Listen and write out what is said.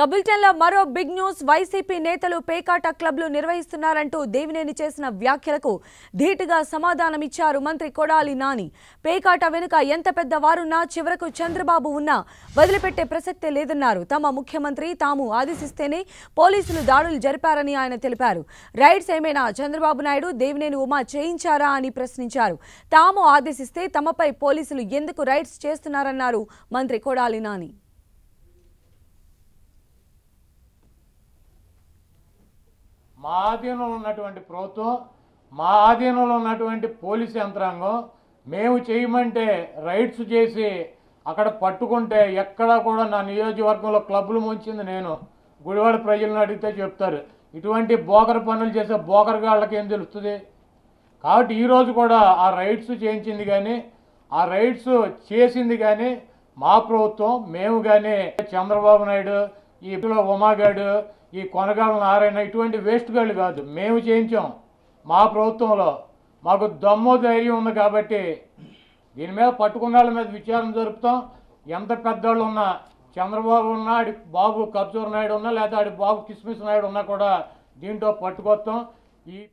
కబుల్టన్లో మరో big news YCP నేతలు పేకాట క్లబ్లు నిర్వహిస్తున్నారంటూ దేవినేని చేసిన వ్యాఖ్యలకు ధీటుగా సమాధానమిచ్చారు మంత్రి కొడాలి నాని పేకాట వెనుక ఎంత పెద్ద వారున్నా చివరకు చంద్రబాబు ఉన్నా వదిలిపెట్టే ప్రసక్తే లేదన్నారు తమ ముఖ్యమంత్రి తాము ఆదేశిస్తేనే పోలీసులు దాడులు జరిపారని ఆయన తెలిపారు రైడ్స్ ఏమైనా చంద్రబాబు నాయుడు దేవినేని ఉమా చేయించారా అని ప్రశ్నించారు తాము ఆదేశిస్తే తమపై పోలీసులు ఎందుకు రైడ్స్ చేస్తున్నారన్నారు మంత్రి కొడాలి నాని మా ఆధీనంలో ఉన్నటువంటి ప్రభుత్వం మా ఆధీనంలో ఉన్నటువంటి పోలీసు యంత్రాంగం మేము చేయమంటే రైడ్స్ చేసి అక్కడ పట్టుకుంటే ఎక్కడా కూడా నా నియోజకవర్గంలో క్లబ్లు ముంచింది నేను గుడివాడ ప్రజలను అడిగితే చెప్తారు ఇటువంటి బోకర్ పనులు చేసే బోకర్గాళ్ళకి ఏం తెలుస్తుంది కాబట్టి ఈరోజు కూడా ఆ రైడ్స్ చేయించింది కానీ ఆ రైడ్స్ చేసింది కానీ మా ప్రభుత్వం మేము కానీ చంద్రబాబు నాయుడు ఈ ఉమాగాడు ఈ కొనగాల నారాయణ ఇటువంటి వేస్ట్ గాళ్ళు కాదు మేము చేయించాం మా ప్రభుత్వంలో మాకు దమ్ము ధైర్యం ఉంది కాబట్టి దీని మీద పట్టుకున్న వాళ్ళ మీద విచారణ జరుపుతాం ఎంత పెద్దవాళ్ళు ఉన్నా చంద్రబాబు ఉన్నా ఆడి బాబు కబ్జూర్ నాయుడు ఉన్నా లేదా ఆడి బాబు కిస్మిస్ నాయుడు ఉన్నా కూడా దీంట్లో పట్టుకొస్తాం ఈ